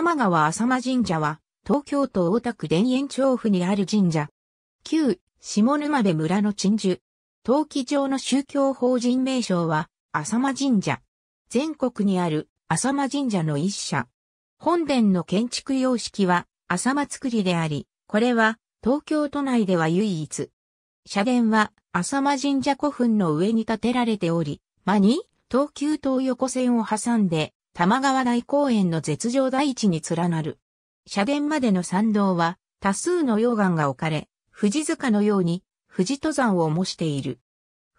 玉川浅間神社は、東京都大田区田園調布にある神社。旧、下沼部村の鎮守。登記上の宗教法人名称は、浅間神社。全国にある浅間神社の一社。本殿の建築様式は、浅間造りであり、これは、東京都内では唯一。社殿は、浅間神社古墳の上に建てられており、間に、東急東横線を挟んで、玉川大公園の絶上大地に連なる。社殿までの参道は多数の溶岩が置かれ、富士塚のように富士登山を模している。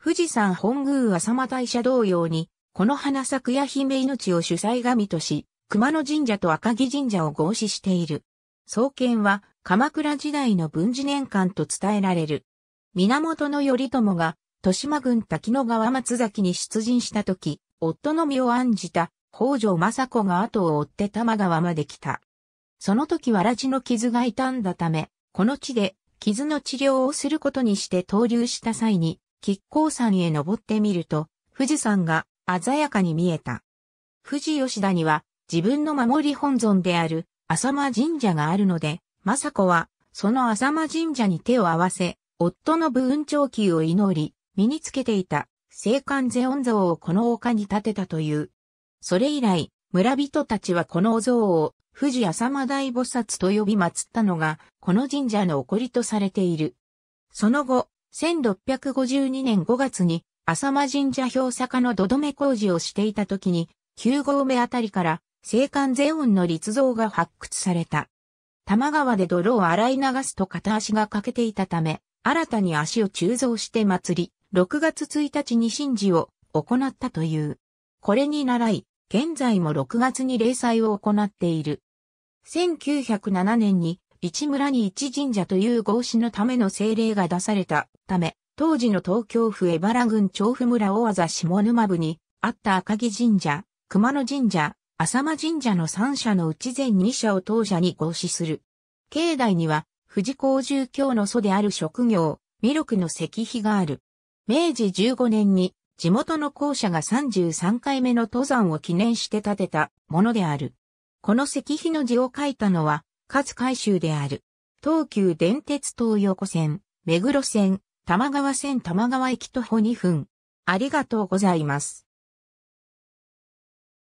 富士山本宮浅間大社同様に、この花咲や姫命を主催神とし、熊野神社と赤城神社を合祀している。創建は鎌倉時代の文治年間と伝えられる。源頼朝が、豊島郡滝野川松崎に出陣した時、夫の身を案じた北条政子が後を追って玉川まで来た。その時わらじの傷が傷んだため、この地で傷の治療をすることにして投入した際に、吉光山へ登ってみると、富士山が鮮やかに見えた。富士吉田には自分の守り本尊である浅間神社があるので、政子はその浅間神社に手を合わせ、夫の武運長久を祈り、身につけていた、聖観世音像をこの丘に建てたというそれ以来、村人たちはこのお像を、富士浅間大菩薩と呼び祀ったのが、この神社の起こりとされている。その後、1652年5月に、浅間神社表坂の土留め工事をしていた時に、9合目あたりから、青函全音の立像が発掘された。玉川で泥を洗い流すと片足が欠けていたため、新たに足を鋳造して祭り、6月1日に神事を行ったという。これに習い、現在も6月に例祭を行っている。1907年に一村に一神社という合祀のための政令が出されたため、当時の東京府江原郡調布村大技下沼部にあった赤城神社、熊野神社、浅間神社の三社のうち全社を当社に合祀する。境内には、富士工住教の祖である職業、弥勒の石碑がある。明治15年に地元の校舎が33回目の登山を記念して建てたものである。この石碑の字を書いたのは、勝海舟である。東急電鉄東横線、目黒線、玉川線玉川駅徒歩2分。ありがとうございます。